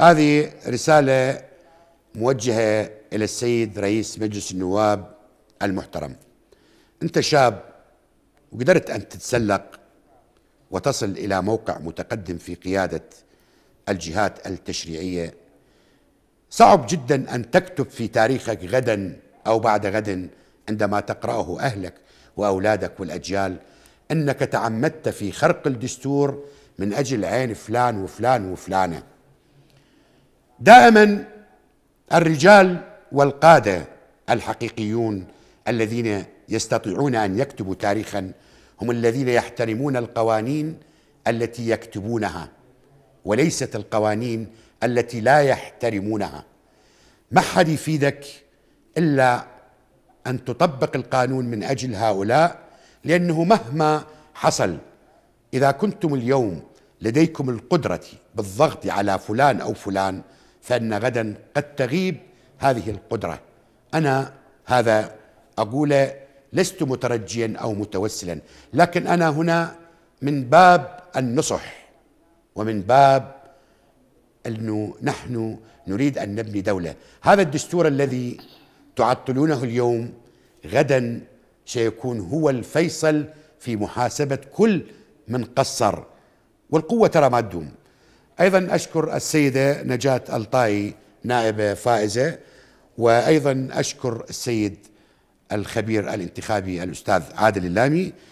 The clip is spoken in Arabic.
هذه رسالة موجهة إلى السيد رئيس مجلس النواب المحترم أنت شاب وقدرت أن تتسلق وتصل إلى موقع متقدم في قيادة الجهات التشريعية صعب جدا أن تكتب في تاريخك غدا أو بعد غد عندما تقرأه أهلك وأولادك والأجيال أنك تعمدت في خرق الدستور من أجل عين فلان وفلان وفلانة دائما الرجال والقاده الحقيقيون الذين يستطيعون ان يكتبوا تاريخا هم الذين يحترمون القوانين التي يكتبونها وليست القوانين التي لا يحترمونها ما حد يفيدك الا ان تطبق القانون من اجل هؤلاء لانه مهما حصل اذا كنتم اليوم لديكم القدره بالضغط على فلان او فلان فان غدا قد تغيب هذه القدره انا هذا اقوله لست مترجيا او متوسلا لكن انا هنا من باب النصح ومن باب انه نحن نريد ان نبني دوله هذا الدستور الذي تعطلونه اليوم غدا سيكون هو الفيصل في محاسبه كل من قصر والقوه ترى ما تدوم أيضا أشكر السيدة نجاة الطاي نائبة فائزة وأيضا أشكر السيد الخبير الانتخابي الأستاذ عادل اللامي